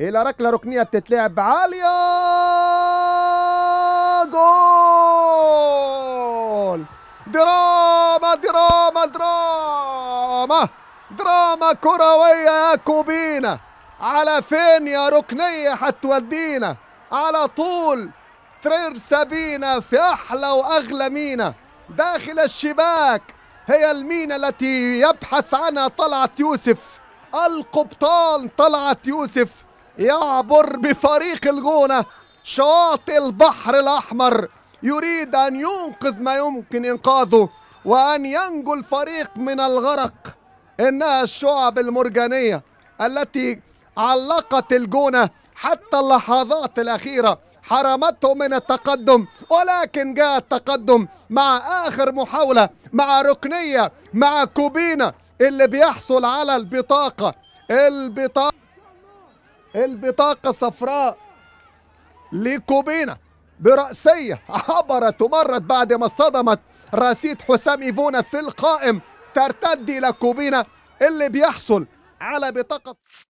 الى ركله ركنيه بتتلعب عاليه جول دراما دراما دراما دراما كرويه يا كوبينا على فين يا ركنيه هتودينا على طول ترير سابينا في احلى واغلى مينا داخل الشباك هي المينا التي يبحث عنها طلعت يوسف القبطان طلعت يوسف يعبر بفريق الجونة شاطئ البحر الأحمر يريد أن ينقذ ما يمكن إنقاذه وأن ينجو الفريق من الغرق إنها الشعب المرجانية التي علقت الجونة حتى اللحظات الأخيرة حرمته من التقدم ولكن جاء التقدم مع آخر محاولة مع ركنية مع كوبينا اللي بيحصل على البطاقة البطاقة البطاقة الصفراء لكوبينا برأسية عبرت ومرت بعد ما اصطدمت راسيت حسام إيفونا في القائم ترتد إلى اللي بيحصل على بطاقة